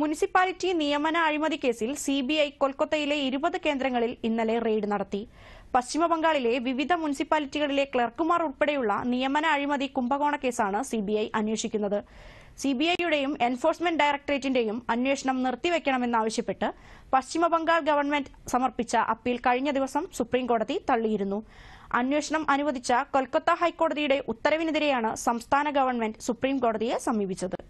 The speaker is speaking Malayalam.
മുനിസിപ്പാലിറ്റി നിയമന അഴിമതി കേസിൽ സിബിഐ കൊൽക്കത്തയിലെ ഇരുപത് കേന്ദ്രങ്ങളിൽ ഇന്നലെ റെയ്ഡ് നടത്തി പശ്ചിമബംഗാളിലെ വിവിധ മുനിസിപ്പാലിറ്റികളിലെ ക്ലർക്കുമാർ ഉൾപ്പെടെയുള്ള നിയമന അഴിമതി കുംഭകോണ കേസാണ് സിബിഐ അന്വേഷിക്കുന്നത് സിബിഐയുടെയും എൻഫോഴ്സ്മെന്റ് ഡയറക്ടറേറ്റിന്റെയും അന്വേഷണം നിർത്തിവെക്കണമെന്നാവശ്യപ്പെട്ട് പശ്ചിമബംഗാൾ ഗവൺമെന്റ് സമർപ്പിച്ച അപ്പീൽ കഴിഞ്ഞ ദിവസം സുപ്രീംകോടതി തള്ളിയിരുന്നു അന്വേഷണം അനുവദിച്ച കൊൽക്കത്ത ഹൈക്കോടതിയുടെ ഉത്തരവിനെതിരെയാണ് സംസ്ഥാന ഗവൺമെന്റ് സുപ്രീംകോടതിയെ സമീപിച്ചത്